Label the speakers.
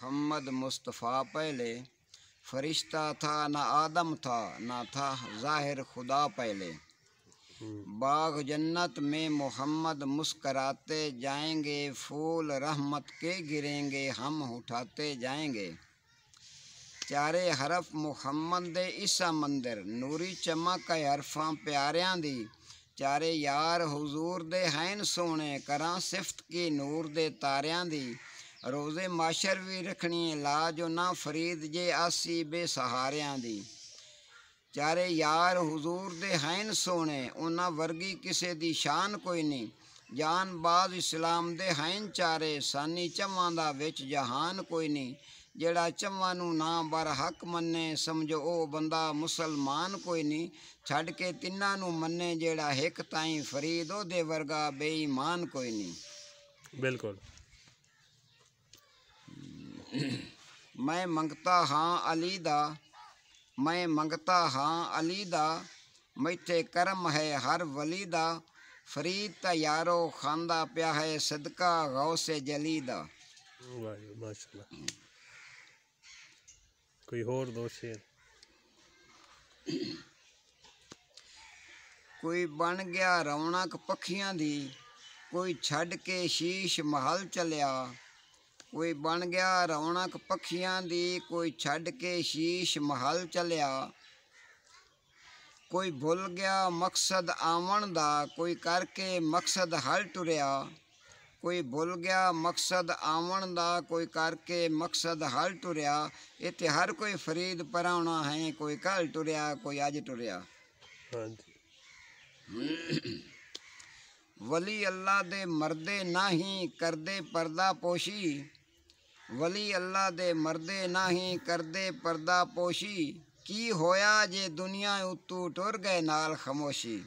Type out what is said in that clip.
Speaker 1: मोहम्मद मुस्तफ़ा पहले फरिश्ता था ना आदम था ना था ज़ाहिर खुदा पहले बाग जन्नत में मोहम्मद मुस्कराते जाएंगे फूल रहमत के गिरेंगे हम उठाते जाएंगे चारे हरफ ਮੁਹੰਮਦ दे ईसा मंदिर नूरी चमक ਹੈ ਹਰਫਾਂ ਪਿਆਰਿਆਂ ਦੀ ਚਾਰੇ ਯਾਰ ਹਜ਼ੂਰ ਦੇ ਹਨ ਸੋਹਣੇ ਕਰਾਂ ਸਿਫਤ ਕੀ ਨੂਰ ਦੇ ਤਾਰਿਆਂ रोजे माशर भी रखनी लाज ना फरीद जे आसी बेसहारिया चारे यार हजूर दे हैन सोने उन्हें वर्गी किसी की शान कोई नहीं जान बाज इस्लाम दे हैन चारे सानी चमां का बिच जहान कोई नहीं जड़ा चमां ना बर हक मने समझो ओ बंदा मुसलमान कोई नहीं छड़ के तिना मने जेड़ा हेक ताई फरीद दे वर्गा बेईमान कोई नहीं बिल्कुल ਮੈਂ ਮੰਗਤਾ ਹਾਂ ਅਲੀ ਦਾ ਮੈਂ ਮੰਗਤਾ ਹਾਂ ਅਲੀ ਦਾ ਮੈਥੇ ਕਰਮ ਹੈ ਹਰ ਵਲੀ ਦਾ ਫਰੀਦ ਤਾਂ ਯਾਰੋ ਖਾਂਦਾ ਪਿਆ ਹੈ ਸਦਕਾ ਗੌਸੇ ਜਲੀ ਦਾ ਵਾਹਿਗੁਰੂ ਮਾਸ਼ਾਅੱਲਾ ਕੋਈ ਹੋਰ ਦੋ ਸ਼ੇਰ ਕੋਈ ਬਣ ਗਿਆ ਰੌਣਕ ਪੱਖੀਆਂ ਦੀ ਕੋਈ ਛੱਡ ਕੇ ਸ਼ੀਸ਼ ਮਹਲ ਚਲਿਆ ਕੋਈ ਬਣ ਗਿਆ ਰੌਣਕ ਪੱਖੀਆਂ ਦੀ ਕੋਈ ਛੱਡ ਕੇ ਸ਼ੀਸ਼ ਮਹਲ ਚਲਿਆ ਕੋਈ ਭੁੱਲ ਗਿਆ ਮਕਸਦ ਆਉਣ ਦਾ ਕੋਈ ਕਰਕੇ ਮਕਸਦ ਹਲ ਟੁਰਿਆ ਕੋਈ ਭੁੱਲ ਗਿਆ ਮਕਸਦ ਆਉਣ ਦਾ ਕੋਈ ਕਰਕੇ ਮਕਸਦ ਹਲ ਟੁਰਿਆ ਇੱਥੇ ਹਰ ਕੋਈ ਫਰੀਦ ਪਰਾਉਣਾ ਹੈ ਕੋਈ ਕੱਲ ਟੁਰਿਆ ਕੋਈ ਅੱਜ ਟੁਰਿਆ ਵਲੀ ਅੱਲਾ ਦੇ ਮਰਦੇ ਨਹੀਂ ਕਰਦੇ ਪਰਦਾ ਪੋਸ਼ੀ ਵਲੀ ਅੱਲਾ ਦੇ ਮਰਦੇ ਨਹੀਂ ਕਰਦੇ ਪਰਦਾ ਪੋਸ਼ੀ ਕੀ ਹੋਇਆ ਜੇ ਦੁਨੀਆ ਉਤੋਂ ਟੁਰ ਗਏ ਨਾਲ ਖਮੋਸ਼ੀ